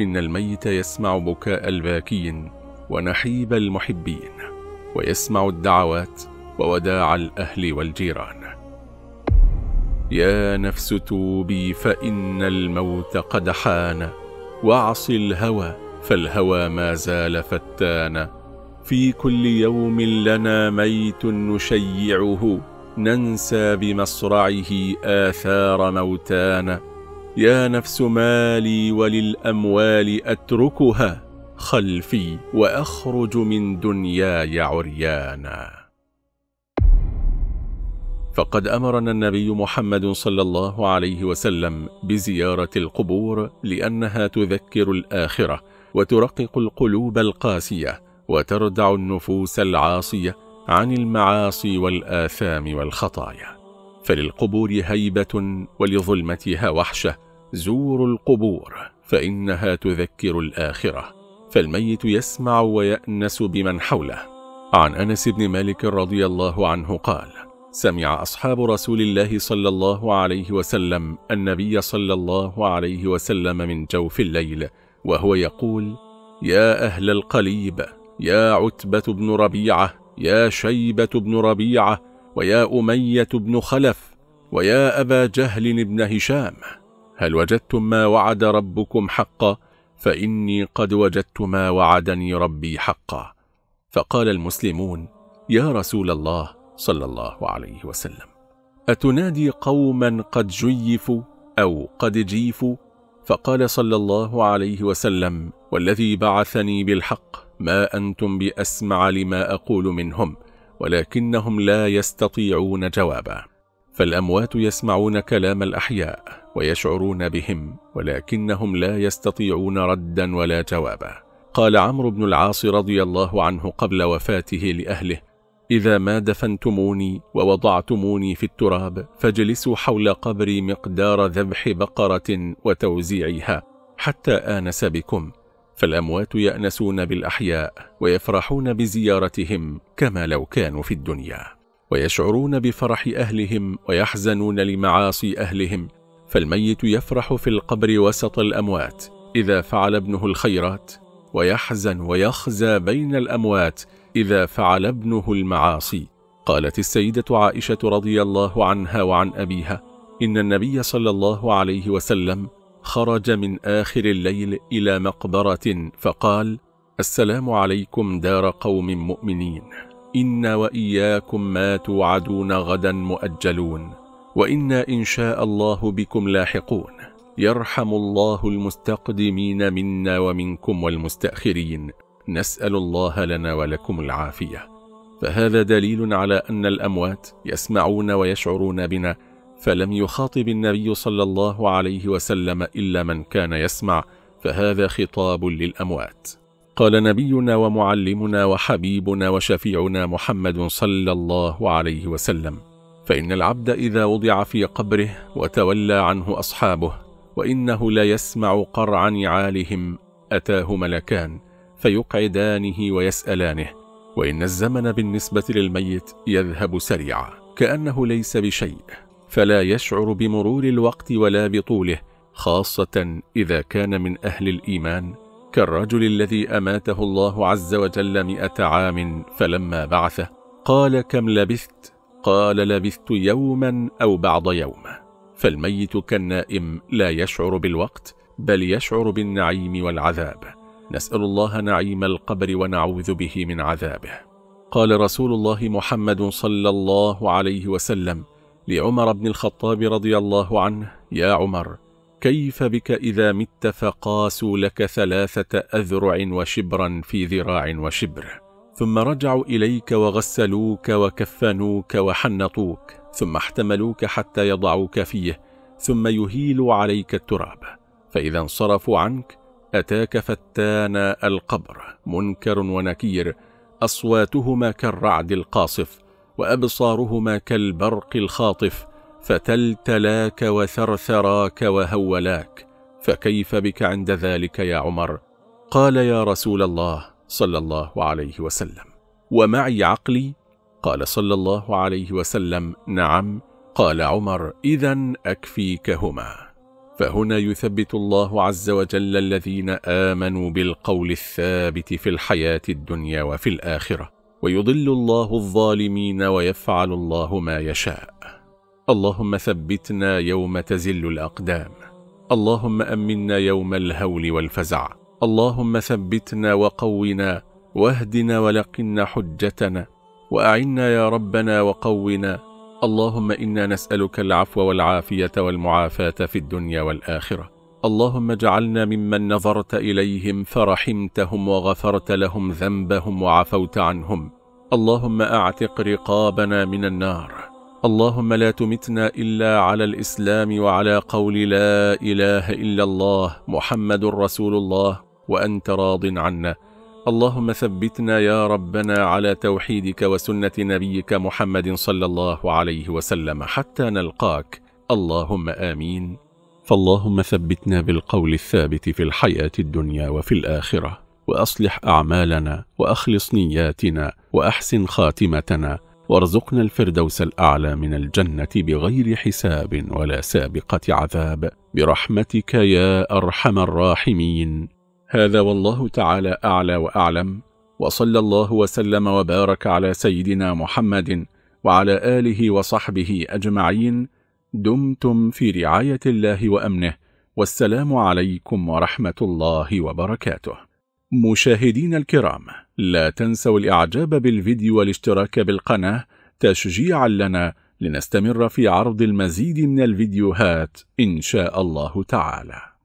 إن الميت يسمع بكاء الباكين ونحيب المحبين ويسمع الدعوات ووداع الأهل والجيران يا نفس توبي فإن الموت قد حان واعص الهوى فالهوى ما زال فتانا في كل يوم لنا ميت نشيعه ننسى بمصرعه آثار موتانا يا نفس مالي وللأموال أتركها خلفي وأخرج من دنياي عريانا فقد أمرنا النبي محمد صلى الله عليه وسلم بزيارة القبور لأنها تذكر الآخرة وترقق القلوب القاسية وتردع النفوس العاصية عن المعاصي والآثام والخطايا فللقبور هيبة ولظلمتها وحشة زوروا القبور فإنها تذكر الآخرة فالميت يسمع ويأنس بمن حوله عن أنس بن مالك رضي الله عنه قال سمع أصحاب رسول الله صلى الله عليه وسلم النبي صلى الله عليه وسلم من جوف الليل وهو يقول يا أهل القليب يا عتبة بن ربيعة يا شيبة بن ربيعة ويا أمية بن خلف ويا أبا جهل بن هشام هل وجدتم ما وعد ربكم حقا فإني قد وجدت ما وعدني ربي حقا فقال المسلمون يا رسول الله صلى الله عليه وسلم أتنادي قوما قد جيفوا أو قد جيفوا فقال صلى الله عليه وسلم والذي بعثني بالحق ما أنتم بأسمع لما أقول منهم ولكنهم لا يستطيعون جوابه فالأموات يسمعون كلام الأحياء ويشعرون بهم ولكنهم لا يستطيعون ردا ولا جوابا قال عمرو بن العاص رضي الله عنه قبل وفاته لأهله إذا ما دفنتموني ووضعتموني في التراب فاجلسوا حول قبري مقدار ذبح بقرة وتوزيعها حتى آنس بكم فالأموات يأنسون بالأحياء ويفرحون بزيارتهم كما لو كانوا في الدنيا ويشعرون بفرح أهلهم ويحزنون لمعاصي أهلهم فالميت يفرح في القبر وسط الأموات إذا فعل ابنه الخيرات ويحزن ويخزى بين الأموات إذا فعل ابنه المعاصي قالت السيدة عائشة رضي الله عنها وعن أبيها إن النبي صلى الله عليه وسلم خرج من آخر الليل إلى مقبرة فقال السلام عليكم دار قوم مؤمنين إنا وإياكم ما توعدون غدا مؤجلون وإنا إن شاء الله بكم لاحقون يرحم الله المستقدمين منا ومنكم والمستأخرين نسأل الله لنا ولكم العافية فهذا دليل على أن الأموات يسمعون ويشعرون بنا فلم يخاطب النبي صلى الله عليه وسلم إلا من كان يسمع فهذا خطاب للأموات قال نبينا ومعلمنا وحبيبنا وشفيعنا محمد صلى الله عليه وسلم فإن العبد إذا وضع في قبره وتولى عنه أصحابه وإنه لا يسمع قرع نعالهم أتاه ملكان فيقعدانه ويسألانه وإن الزمن بالنسبة للميت يذهب سريعا كأنه ليس بشيء فلا يشعر بمرور الوقت ولا بطوله خاصة إذا كان من أهل الإيمان كالرجل الذي أماته الله عز وجل مئة عام فلما بعثه قال كم لبثت؟ قال لبثت يوما أو بعض يوم فالميت كالنائم لا يشعر بالوقت بل يشعر بالنعيم والعذاب نسأل الله نعيم القبر ونعوذ به من عذابه قال رسول الله محمد صلى الله عليه وسلم لعمر بن الخطاب رضي الله عنه يا عمر كيف بك إذا مت فقاسوا لك ثلاثة أذرع وشبرا في ذراع وشبر ثم رجعوا إليك وغسلوك وكفنوك وحنطوك ثم احتملوك حتى يضعوك فيه ثم يهيلوا عليك التراب فإذا انصرفوا عنك أتاك فتان القبر منكر ونكير أصواتهما كالرعد القاصف وأبصارهما كالبرق الخاطف فتلتلاك وثرثراك وهولاك فكيف بك عند ذلك يا عمر قال يا رسول الله صلى الله عليه وسلم ومعي عقلي قال صلى الله عليه وسلم نعم قال عمر إذا أكفيكهما فهنا يثبت الله عز وجل الذين آمنوا بالقول الثابت في الحياة الدنيا وفي الآخرة ويضل الله الظالمين ويفعل الله ما يشاء اللهم ثبتنا يوم تزل الأقدام اللهم أمنا يوم الهول والفزع اللهم ثبتنا وقونا واهدنا ولقنا حجتنا وأعنا يا ربنا وقونا اللهم إنا نسألك العفو والعافية والمعافاة في الدنيا والآخرة اللهم اجعلنا ممن نظرت إليهم فرحمتهم وغفرت لهم ذنبهم وعفوت عنهم اللهم أعتق رقابنا من النار اللهم لا تمتنا إلا على الإسلام وعلى قول لا إله إلا الله محمد رسول الله وأنت راض عنا اللهم ثبتنا يا ربنا على توحيدك وسنة نبيك محمد صلى الله عليه وسلم حتى نلقاك اللهم آمين فاللهم ثبتنا بالقول الثابت في الحياة الدنيا وفي الآخرة وأصلح أعمالنا وأخلص نياتنا وأحسن خاتمتنا وارزقنا الفردوس الأعلى من الجنة بغير حساب ولا سابقة عذاب برحمتك يا أرحم الراحمين هذا والله تعالى أعلى وأعلم وصلى الله وسلم وبارك على سيدنا محمد وعلى آله وصحبه أجمعين دمتم في رعاية الله وأمنه والسلام عليكم ورحمة الله وبركاته مشاهدين الكرام لا تنسوا الإعجاب بالفيديو والاشتراك بالقناة تشجيعا لنا لنستمر في عرض المزيد من الفيديوهات إن شاء الله تعالى